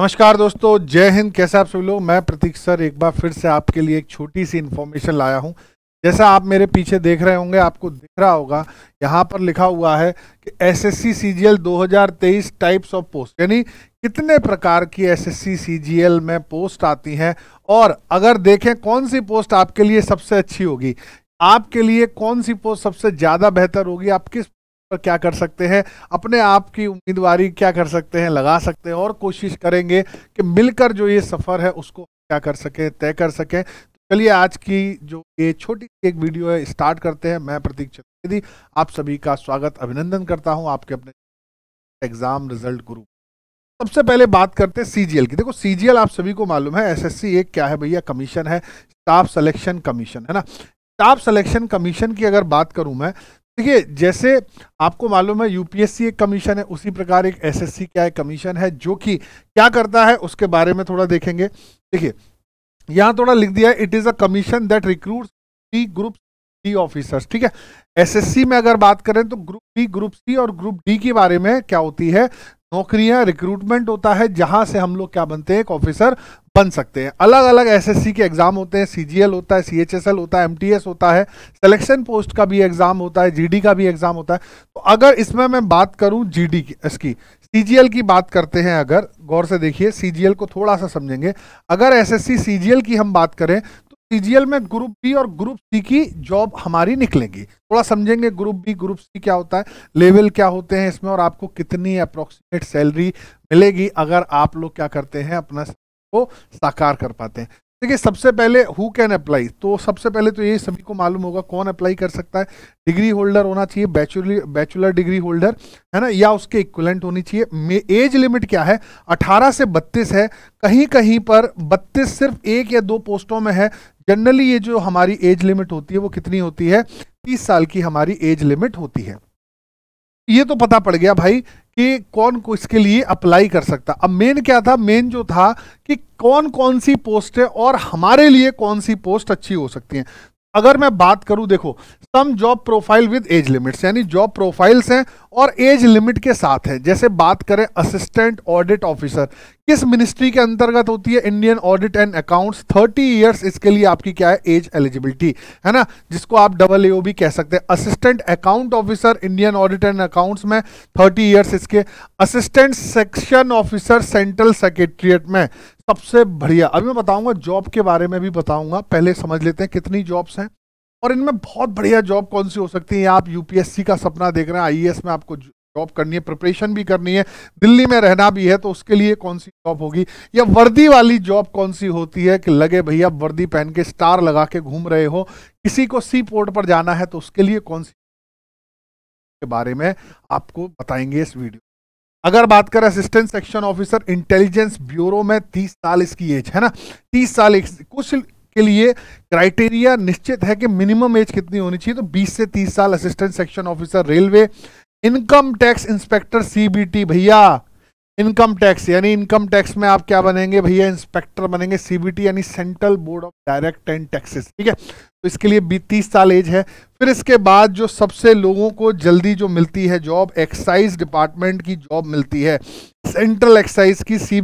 नमस्कार दोस्तों जय हिंद कैसे आप सभी लोग मैं प्रतीक सर एक बार फिर से आपके लिए एक छोटी सी इन्फॉर्मेशन लाया हूं जैसा आप मेरे पीछे देख रहे होंगे आपको दिख रहा होगा यहां पर लिखा हुआ है कि SSC CGL 2023 types of post यानी कितने प्रकार की एसएससी सीजीएल में पोस्ट आती हैं और अगर देखें कौन सी पोस्ट आपके लिए सबसे अच्छी होगी आपके लिए कौन सी पोस्ट सबसे ज़्यादा बेहतर होगी आप किस पर क्या कर सकते हैं अपने आप की उम्मीदवारी क्या कर सकते हैं लगा सकते हैं और कोशिश करेंगे कि मिलकर जो ये सफ़र है उसको क्या कर सकें तय कर सकें तो चलिए आज की जो ये छोटी एक वीडियो है स्टार्ट करते हैं मैं प्रतीक चतुर्वेदी आप सभी का स्वागत अभिनंदन करता हूँ आपके अपने एग्ज़ाम रिजल्ट ग्रुप सबसे पहले बात करते हैं सीजीएल की देखो सीजीएल आप सभी को मालूम है एसएससी एक क्या है भैया कमीशन है स्टाफ सिलेक्शन कमीशन है ना स्टाफ सिलेक्शन कमीशन की अगर बात करूं मैं देखिए जैसे आपको मालूम है यूपीएससी एक कमीशन है उसी प्रकार एक एसएससी क्या है कमीशन है जो कि क्या करता है उसके बारे में थोड़ा देखेंगे देखिए यहाँ थोड़ा लिख दिया है it is a commission that recruit C group C officers ठीक है एसएससी में अगर बात करें तो ग्रुप बी ग्रुप सी और ग्रुप डी के बारे में क्या होती है नौकरियां रिक्रूटमेंट होता है जहां से हम लोग क्या बनते हैं एक ऑफिसर बन सकते हैं अलग अलग एसएससी के एग्ज़ाम होते हैं सीजीएल होता है सीएचएसएल होता है एमटीएस होता है सिलेक्शन पोस्ट का भी एग्ज़ाम होता है जीडी का भी एग्ज़ाम होता है तो अगर इसमें मैं बात करूं जीडी की इसकी सीजीएल की बात करते हैं अगर गौर से देखिए सीजीएल को थोड़ा सा समझेंगे अगर जी एल की हम बात करें तो एल में ग्रुप बी और ग्रुप सी की जॉब हमारी निकलेगी थोड़ा समझेंगे ग्रुप बी ग्रुप सी क्या होता है लेवल क्या होते हैं इसमें और आपको कितनी अप्रोक्सीमेट सैलरी मिलेगी अगर आप लोग क्या करते हैं अपना को साकार कर पाते हैं देखिए सबसे पहले हु कैन अप्लाई तो सबसे पहले तो ये सभी को मालूम होगा कौन अप्लाई कर सकता है डिग्री होल्डर होना चाहिए बैचुलर बैचुलर डिग्री होल्डर है ना या उसके इक्वलेंट होनी चाहिए एज लिमिट क्या है 18 से 32 है कहीं कहीं पर 32 सिर्फ एक या दो पोस्टों में है जनरली ये जो हमारी एज लिमिट होती है वो कितनी होती है तीस साल की हमारी एज लिमिट होती है ये तो पता पड़ गया भाई कि कौन को इसके लिए अप्लाई कर सकता अब मेन क्या था मेन जो था कि कौन कौन सी पोस्ट है और हमारे लिए कौन सी पोस्ट अच्छी हो सकती है अगर मैं बात करूं देखो some job profile with age limits यानी जॉब प्रोफाइल्स हैं और एज लिमिट के साथ हैं जैसे बात करें असिस्टेंट ऑडिट ऑफिसर किस मिनिस्ट्री के अंतर्गत होती है Indian audit and accounts 30 years इसके लिए आपकी क्या है एज एलिजिबिलिटी है ना जिसको आप डबल ए भी कह सकते हैं assistant account officer Indian audit and accounts में 30 इयर्स इसके assistant section officer central secretariat में सबसे बढ़िया अभी मैं बताऊंगा जॉब के बारे में भी बताऊंगा पहले समझ लेते हैं कितनी जॉब्स हैं और इनमें बहुत बढ़िया जॉब कौन सी हो सकती है आप यूपीएससी का सपना देख रहे हैं आई e में आपको जॉब करनी है प्रिपरेशन भी करनी है दिल्ली में रहना भी है तो उसके लिए कौन सी जॉब होगी या वर्दी वाली जॉब कौन सी होती है कि लगे भैया वर्दी पहन के स्टार लगा के घूम रहे हो किसी को सी पोर्ट पर जाना है तो उसके लिए कौन सी के बारे में आपको बताएंगे इस वीडियो अगर बात करें assistant section officer intelligence bureau में 30 साल इसकी एज है ना 30 साल कुछ के लिए क्राइटेरिया निश्चित है कि मिनिमम एज कितनी होनी चाहिए तो 20 से 30 साल assistant section officer railway income tax inspector CBT भैया इनकम टैक्स यानी इनकम टैक्स में आप क्या बनेंगे भैया इंस्पेक्टर बनेंगे सीबीटी यानी central board of direct and taxes ठीक है तो इसके लिए तीस साल एज है फिर इसके बाद जो सबसे लोगों को जल्दी जो मिलती है जॉब एक्साइज डिपार्टमेंट की जॉब मिलती है सेंट्रल एक्साइज की सी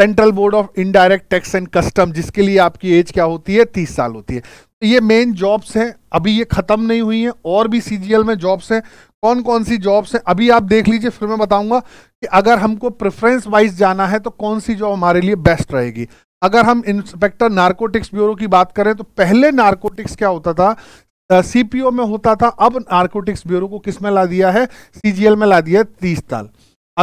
central board of indirect tax and custom जिसके लिए आपकी एज क्या होती है तीस साल होती है तो ये मेन जॉब्स हैं अभी ये ख़त्म नहीं हुई हैं और भी सीजीएल में जॉब्स हैं कौन कौन सी जॉब्स हैं अभी आप देख लीजिए फिर मैं बताऊंगा कि अगर हमको प्रेफरेंस वाइज जाना है तो कौन सी जॉब हमारे लिए बेस्ट रहेगी अगर हम इंस्पेक्टर नार्कोटिक्स ब्यूरो की बात करें तो पहले नार्कोटिक्स क्या होता था सीपीओ में होता था अब नार्कोटिक्स ब्यूरो को किस में ला दिया है सीजीएल में ला दिया है तीस साल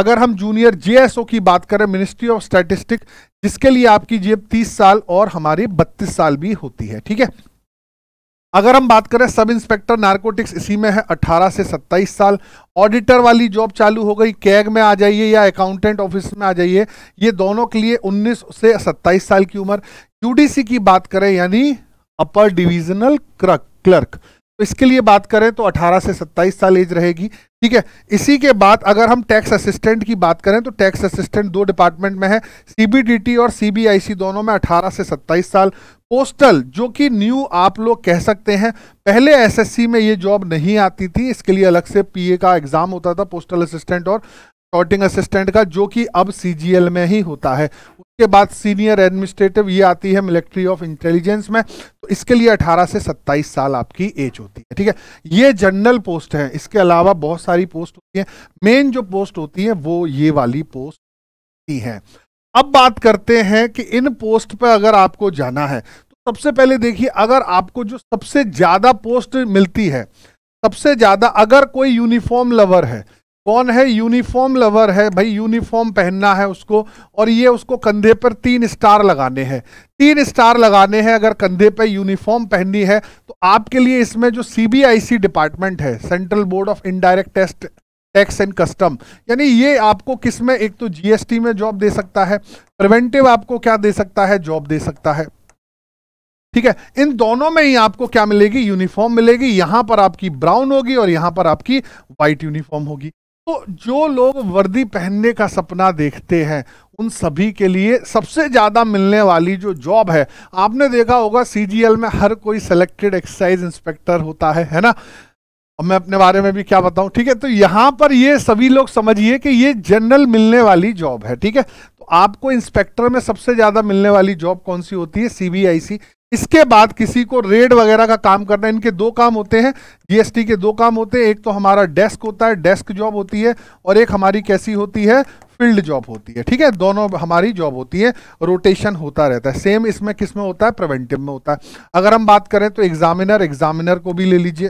अगर हम जूनियर जेएसओ की बात करें मिनिस्ट्री ऑफ स्टैटिस्टिक जिसके लिए आपकी जेब तीस साल और हमारी बत्तीस साल भी होती है ठीक है अगर हम बात करें सब इंस्पेक्टर नार्कोटिक्स इसी में है 18 से 27 साल ऑडिटर वाली जॉब चालू हो गई कैग में आ जाइए या अकाउंटेंट ऑफिस में आ जाइए ये दोनों के लिए 19 से 27 साल की उम्र यूडीसी की बात करें यानी अपर डिविजनल क्लर्क तो इसके लिए बात करें तो 18 से 27 साल एज रहेगी ठीक है इसी के बाद अगर हम टैक्स असिस्टेंट की बात करें तो टैक्स असिस्टेंट दो डिपार्टमेंट में है सीबीडीटी और सीबीआईसी दोनों में 18 से 27 साल पोस्टल जो कि न्यू आप लोग कह सकते हैं पहले एसएससी में ये जॉब नहीं आती थी इसके लिए अलग से पीए का एग्ज़ाम होता था पोस्टल असिस्टेंट और शॉर्टिंग असिस्टेंट का जो कि अब सी में ही होता है उसके बाद सीनियर एडमिनिस्ट्रेटिव ये आती है मिलिट्री ऑफ इंटेलिजेंस में तो इसके लिए 18 से 27 साल आपकी एज होती है ठीक है ये जनरल पोस्ट है इसके अलावा बहुत सारी पोस्ट होती है मेन जो पोस्ट होती है वो ये वाली पोस्ट होती है अब बात करते हैं कि इन पोस्ट पर अगर आपको जाना है तो सबसे पहले देखिए अगर आपको जो सबसे ज़्यादा पोस्ट मिलती है सबसे ज़्यादा अगर कोई यूनिफॉर्म लवर है कौन है यूनिफॉर्म लवर है भाई यूनिफॉर्म पहनना है उसको और ये उसको कंधे पर तीन स्टार लगाने हैं तीन स्टार लगाने हैं अगर कंधे पर यूनिफॉर्म पहननी है तो आपके लिए इसमें जो सीबीआईसी डिपार्टमेंट है central board of indirect test tax and custom यानी ये आपको किस में एक तो जीएसटी में जॉब दे सकता है प्रिवेंटिव आपको क्या दे सकता है जॉब दे सकता है ठीक है इन दोनों में ही आपको क्या मिलेगी यूनिफॉर्म मिलेगी यहां पर आपकी ब्राउन होगी और यहां पर आपकी व्हाइट यूनिफॉर्म होगी तो जो लोग वर्दी पहनने का सपना देखते हैं उन सभी के लिए सबसे ज़्यादा मिलने वाली जो जॉब है आपने देखा होगा सीजीएल में हर कोई सिलेक्टेड एक्साइज इंस्पेक्टर होता है है ना अब मैं अपने बारे में भी क्या बताऊं ठीक है तो यहाँ पर ये सभी लोग समझिए कि ये जनरल मिलने वाली जॉब है ठीक है तो आपको इंस्पेक्टर में सबसे ज़्यादा मिलने वाली जॉब कौन सी होती है सी इसके बाद किसी को रेड वगैरह का काम करना इनके दो काम होते हैं जीएसटी के दो काम होते हैं एक तो हमारा डेस्क होता है डेस्क जॉब होती है और एक हमारी कैसी होती है फील्ड जॉब होती है ठीक है दोनों हमारी जॉब होती है रोटेशन होता रहता है सेम इसमें किस में होता है प्रिवेंटिव में होता है अगर हम बात करें तो एग्जामिनर एग्जामिनर को भी ले लीजिए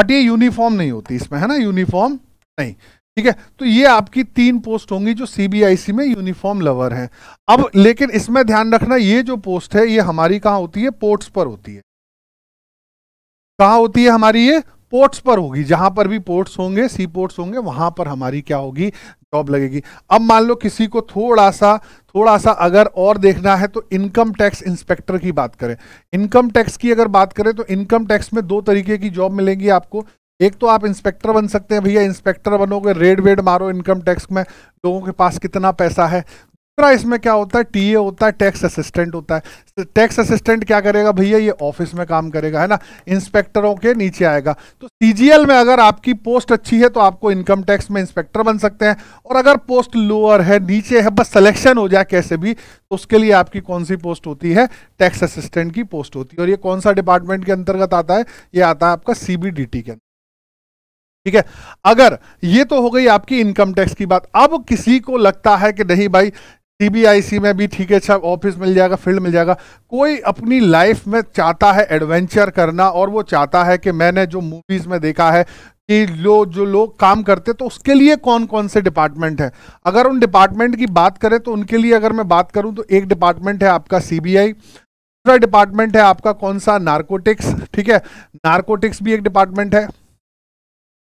बट ये यूनिफॉर्म नहीं होती इसमें है ना यूनिफॉर्म नहीं ठीक है तो ये आपकी तीन पोस्ट होंगी जो सीबीआईसी में यूनिफॉर्म लवर है अब लेकिन इसमें ध्यान रखना ये जो पोस्ट है ये हमारी कहाँ होती है पोर्ट्स पर होती है कहाँ होती है हमारी ये पोर्ट्स पर होगी जहां पर भी पोर्ट्स होंगे सी पोर्ट्स होंगे वहां पर हमारी क्या होगी जॉब लगेगी अब मान लो किसी को थोड़ा सा थोड़ा सा अगर और देखना है तो इनकम टैक्स इंस्पेक्टर की बात करें इनकम टैक्स की अगर बात करें तो इनकम टैक्स में दो तरीके की जॉब मिलेंगी आपको एक तो आप इंस्पेक्टर बन सकते हैं भैया इंस्पेक्टर बनोगे रेड वेड मारो इनकम टैक्स में लोगों के पास कितना पैसा है दूसरा इसमें क्या होता है टीए होता है टैक्स असिस्टेंट होता है टैक्स असिस्टेंट क्या करेगा भैया ये ऑफिस में काम करेगा है ना इंस्पेक्टरों के नीचे आएगा तो सीजीएल में अगर आपकी पोस्ट अच्छी है तो आपको इनकम टैक्स में इंस्पेक्टर बन सकते हैं और अगर पोस्ट लोअर है नीचे है बस सिलेक्शन हो जाए कैसे भी तो उसके लिए आपकी कौन सी पोस्ट होती है टैक्स असिस्टेंट की पोस्ट होती है और ये कौन सा डिपार्टमेंट के अंतर्गत आता है ये आता है आपका सीबीडीटी के अंदर ठीक है अगर ये तो हो गई आपकी इनकम टैक्स की बात अब किसी को लगता है कि नहीं भाई सीबीआईसी में भी ठीक है अच्छा ऑफिस मिल जाएगा फील्ड मिल जाएगा कोई अपनी लाइफ में चाहता है एडवेंचर करना और वो चाहता है कि मैंने जो मूवीज में देखा है कि लो जो लोग काम करते तो उसके लिए कौन कौन से डिपार्टमेंट है अगर उन डिपार्टमेंट की बात करें तो उनके लिए अगर मैं बात करूं तो एक डिपार्टमेंट है आपका सीबीआई दूसरा डिपार्टमेंट है आपका कौन सा नार्कोटिक्स ठीक है नार्कोटिक्स भी एक डिपार्टमेंट है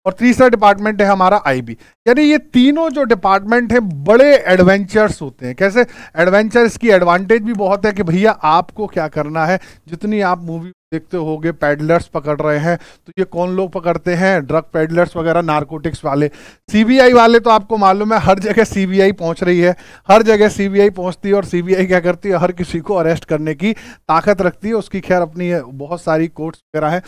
और तीसरा डिपार्टमेंट है हमारा आईबी यानी ये तीनों जो डिपार्टमेंट हैं बड़े एडवेंचर्स होते हैं कैसे एडवेंचर्स की एडवांटेज भी बहुत है कि भैया आपको क्या करना है जितनी आप मूवी देखते हो गए पैडलर्स पकड़ रहे हैं तो ये कौन लोग पकड़ते हैं ड्रग पैडलर्स वगैरह नारकोटिक्स वाले सीबीआई वाले तो आपको मालूम है हर जगह सीबीआई पहुंच रही है हर जगह सीबीआई पहुंचती है और सीबीआई क्या करती है हर किसी को अरेस्ट करने की ताकत रखती है उसकी खैर अपनी बहुत सारी कोर्ट्स वगैरह है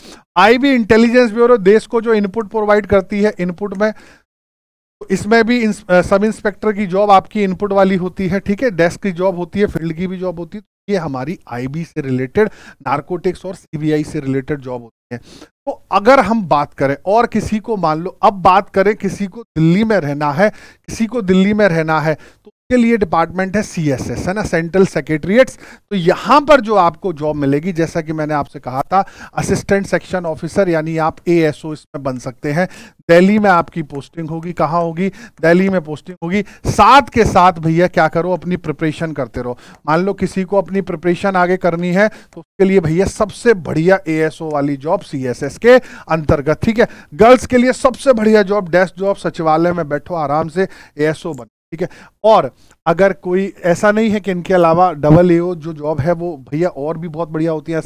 आई इंटेलिजेंस ब्यूरो देश को जो इनपुट प्रोवाइड करती है इनपुट में तो इसमें भी इंस, सब इंस्पेक्टर की जॉब आपकी इनपुट वाली होती है ठीक है डेस्क की जॉब होती है फील्ड की भी जॉब होती है ये हमारी आईबी से रिलेटेड नार्कोटिक्स और सीबीआई से रिलेटेड जॉब होती है तो अगर हम बात करें और किसी को मान लो अब बात करें किसी को दिल्ली में रहना है किसी को दिल्ली में रहना है तो के लिए डिपार्टमेंट है सी एस एस है ना सेंट्रल सेक्रेटरिएट्स तो यहां पर जो आपको जॉब मिलेगी जैसा कि मैंने आपसे कहा था असिस्टेंट सेक्शन ऑफिसर यानी आप ए एस ओ इसमें बन सकते हैं दिल्ली में आपकी पोस्टिंग होगी कहाँ होगी दिल्ली में पोस्टिंग होगी साथ के साथ भैया क्या करो अपनी प्रिपरेशन करते रहो मान लो किसी को अपनी प्रिपरेशन आगे करनी है तो उसके लिए भैया सबसे बढ़िया ए एस ओ वाली जॉब सी एस एस के अंतर्गत ठीक है गर्ल्स के लिए सबसे बढ़िया जॉब डेस्क जॉब सचिवालय में बैठो आराम से ए एस ओ बन ठीक है और अगर कोई ऐसा नहीं है कि इनके अलावा डबल ए जो जॉब है वो भैया और भी बहुत बढ़िया होती है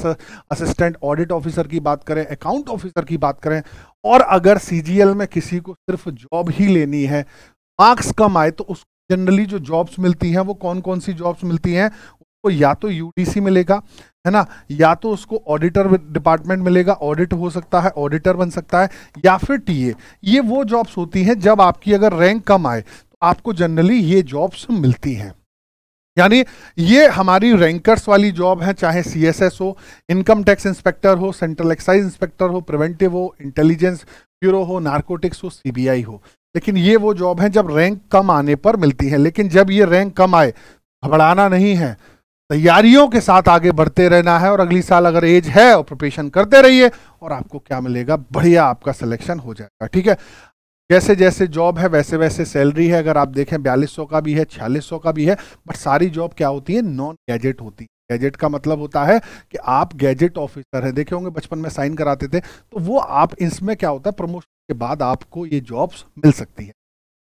असिस्टेंट ऑडिट ऑफिसर की बात करें अकाउंट ऑफिसर की बात करें और अगर सी में किसी को सिर्फ जॉब ही लेनी है मार्क्स कम आए तो उस जनरली जो जॉब्स मिलती हैं वो कौन कौन सी जॉब्स मिलती हैं उसको या तो यूडीसी मिलेगा है ना या तो उसको ऑडिटर डिपार्टमेंट मिलेगा ऑडिट हो सकता है ऑडिटर बन सकता है या फिर टीए ये वो जॉब्स होती हैं जब आपकी अगर रैंक कम आए आपको जनरली ये जॉब्स मिलती हैं यानी ये हमारी रैंकर्स वाली जॉब है चाहे एस हो इनकम टैक्स इंस्पेक्टर हो सेंट्रल एक्साइज इंस्पेक्टर हो प्रिवेंटिव हो इंटेलिजेंस ब्यूरो हो नार्कोटिक्स हो सीबीआई हो लेकिन ये वो जॉब है जब रैंक कम आने पर मिलती है लेकिन जब ये रैंक कम आए घबड़ाना नहीं है तैयारियों के साथ आगे बढ़ते रहना है और अगली साल अगर एज है और प्रिपरेशन करते रहिए और आपको क्या मिलेगा बढ़िया आपका सिलेक्शन हो जाएगा ठीक है जैसे जैसे जॉब है वैसे वैसे सैलरी है अगर आप देखें बयालीस सौ का भी है छियालीस सौ का भी है बट सारी जॉब क्या होती है नॉन गैजेट होती है गैजेट का मतलब होता है कि आप गैजेट ऑफिसर हैं देखे होंगे बचपन में साइन कराते थे तो वो आप इसमें क्या होता है प्रमोशन के बाद आपको ये जॉब्स मिल सकती है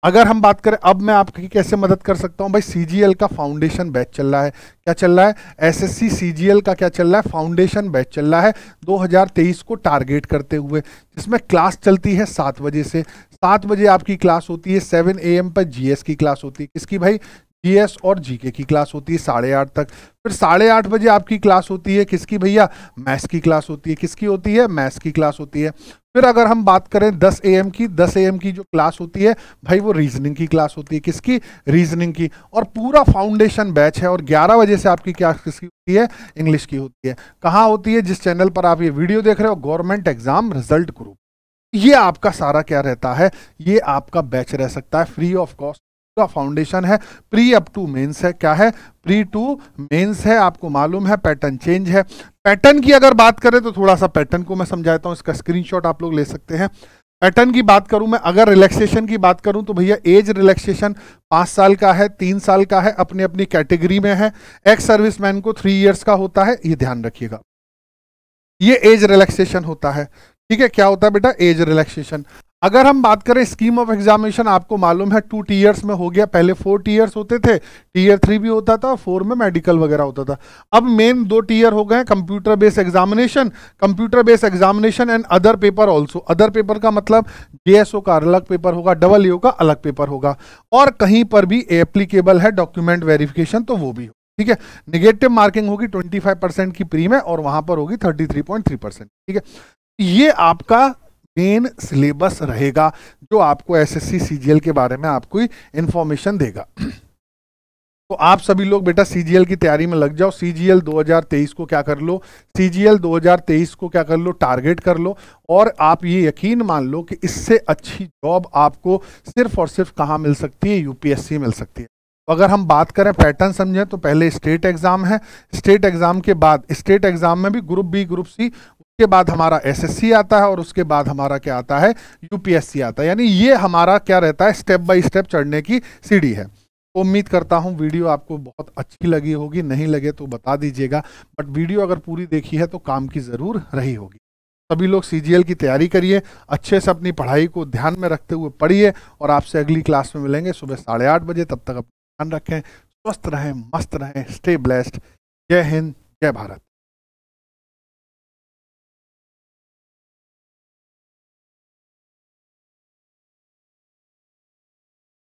अगर हम बात करें अब मैं आपकी कैसे मदद कर सकता हूं भाई सीजीएल का फाउंडेशन बैच चल रहा है क्या चल रहा है एसएससी सीजीएल का क्या चल रहा है फाउंडेशन बैच चल रहा है 2023 को टारगेट करते हुए जिसमें क्लास चलती है सात बजे से सात बजे आपकी क्लास होती है सेवन ए एम पर जीएस की क्लास होती है किसकी भाई जीएस और जीके की क्लास होती है साढ़े आठ तक फिर साढ़े आठ बजे आपकी क्लास होती है किसकी भैया मैथ्स की क्लास होती है किसकी होती है मैथ्स की क्लास होती है फिर अगर हम बात करें 10 एम की 10 एम की जो क्लास होती है भाई वो रीजनिंग की क्लास होती है किसकी रीजनिंग की और पूरा फाउंडेशन बैच है और 11 बजे से आपकी क्या किसकी होती है इंग्लिश की होती है कहाँ होती है जिस चैनल पर आप ये वीडियो देख रहे हो गवर्नमेंट एग्जाम रिजल्ट ग्रुप ये आपका सारा क्या रहता है ये आपका बैच रह सकता है फ्री ऑफ कॉस्ट का फाउंडेशन है प्री अप टू मेंस है क्या है प्री टू मेंस है आपको मालूम है पैटर्न चेंज है पैटर्न की अगर बात करें तो थोड़ा सा पैटर्न को मैं समझाता हूँ इसका स्क्रीनशॉट आप लोग ले सकते हैं पैटर्न की बात करूं मैं अगर रिलैक्सेशन की बात करूं तो भैया एज रिलैक्सेशन पाँच साल का है तीन साल का है अपनी अपनी कैटेगरी में है एक्स सर्विस को थ्री ईयर्स का होता है ये ध्यान रखिएगा ये एज रिलैक्सेशन होता है ठीक है क्या होता है बेटा एज रिलैक्सेशन अगर हम बात करें स्कीम ऑफ एग्जामिनेशन आपको मालूम है टू टीयर्स में हो गया पहले फोर टीयर्स होते थे टीयर थ्री भी होता था फोर में मेडिकल वगैरह होता था अब मेन दो टीयर हो गए computer based examination computer based examination and other paper also other paper का मतलब जेएसओ का अलग पेपर होगा डबल यू e का अलग पेपर होगा और कहीं पर भी एप्लीकेबल है डॉक्यूमेंट वेरिफिकेशन तो वो भी हो ठीक है निगेटिव मार्किंग होगी ट्वेंटी परसेंट की प्री में और वहां पर होगी थर्टी परसेंट ठीक है ये आपका मेन सिलेबस रहेगा जो आपको एसएससी सीजीएल के बारे में आपको इन्फॉर्मेशन देगा तो आप सभी लोग बेटा सीजीएल की तैयारी में लग जाओ सीजीएल 2023 को क्या कर लो सीजीएल 2023 को क्या कर लो टारगेट कर लो और आप ये यकीन मान लो कि इससे अच्छी जॉब आपको सिर्फ और सिर्फ कहाँ मिल सकती है यूपीएससी मिल सकती है अगर हम बात करें पैटर्न समझें तो पहले स्टेट एग्ज़ाम है स्टेट एग्ज़ाम के बाद स्टेट एग्ज़ाम में भी ग्रुप बी ग्रुप सी उसके बाद हमारा एसएससी आता है और उसके बाद हमारा क्या आता है यूपीएससी आता है यानी ये हमारा क्या रहता है स्टेप बाय स्टेप चढ़ने की सीढ़ी है तो उम्मीद करता हूँ वीडियो आपको बहुत अच्छी लगी होगी नहीं लगे तो बता दीजिएगा बट वीडियो अगर पूरी देखी है तो काम की ज़रूर रही होगी सभी लोग सी की तैयारी करिए अच्छे से अपनी पढ़ाई को ध्यान में रखते हुए पढ़िए और आपसे अगली क्लास में मिलेंगे सुबह साढ़े आठ बजे तब तक अपना ध्यान रखें स्वस्थ रहें मस्त रहें स्टे ब्लेस्ड जय हिंद जय भारत